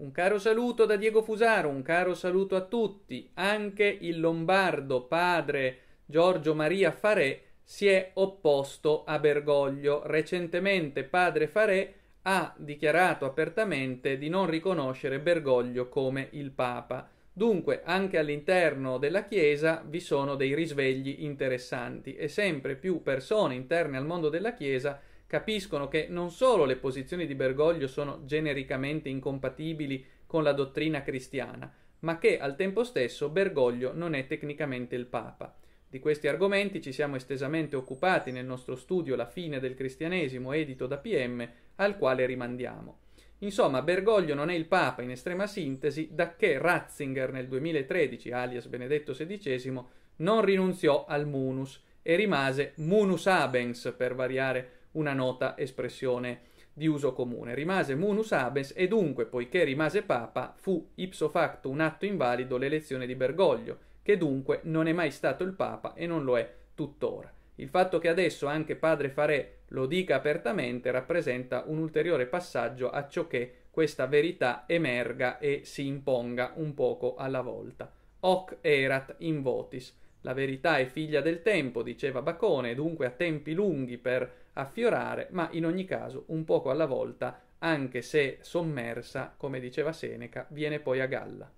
Un caro saluto da Diego Fusaro, un caro saluto a tutti. Anche il lombardo padre Giorgio Maria Farè si è opposto a Bergoglio. Recentemente padre Farè ha dichiarato apertamente di non riconoscere Bergoglio come il Papa. Dunque, anche all'interno della Chiesa vi sono dei risvegli interessanti e sempre più persone interne al mondo della Chiesa capiscono che non solo le posizioni di Bergoglio sono genericamente incompatibili con la dottrina cristiana, ma che al tempo stesso Bergoglio non è tecnicamente il Papa. Di questi argomenti ci siamo estesamente occupati nel nostro studio La fine del cristianesimo, edito da PM, al quale rimandiamo. Insomma, Bergoglio non è il Papa in estrema sintesi da che Ratzinger nel 2013, alias Benedetto XVI, non rinunziò al munus e rimase munus abens, per variare una nota espressione di uso comune. Rimase munus abens e dunque, poiché rimase papa, fu ipso facto un atto invalido l'elezione di Bergoglio, che dunque non è mai stato il papa e non lo è tuttora. Il fatto che adesso anche padre Farè lo dica apertamente rappresenta un ulteriore passaggio a ciò che questa verità emerga e si imponga un poco alla volta. Hoc erat in votis. La verità è figlia del tempo, diceva Bacone, dunque ha tempi lunghi per affiorare, ma in ogni caso un poco alla volta, anche se sommersa, come diceva Seneca, viene poi a galla.